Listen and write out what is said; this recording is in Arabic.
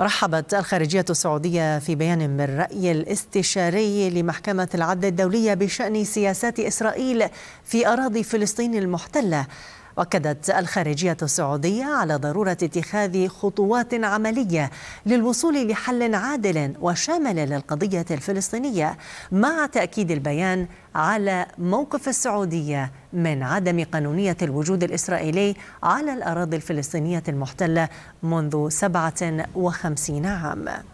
رحبت الخارجية السعودية في بيان بالرأي الاستشاري لمحكمة العدل الدولية بشأن سياسات إسرائيل في أراضي فلسطين المحتلة واكدت الخارجيه السعوديه على ضروره اتخاذ خطوات عمليه للوصول لحل عادل وشامل للقضيه الفلسطينيه مع تاكيد البيان على موقف السعوديه من عدم قانونيه الوجود الاسرائيلي على الاراضي الفلسطينيه المحتله منذ 57 عام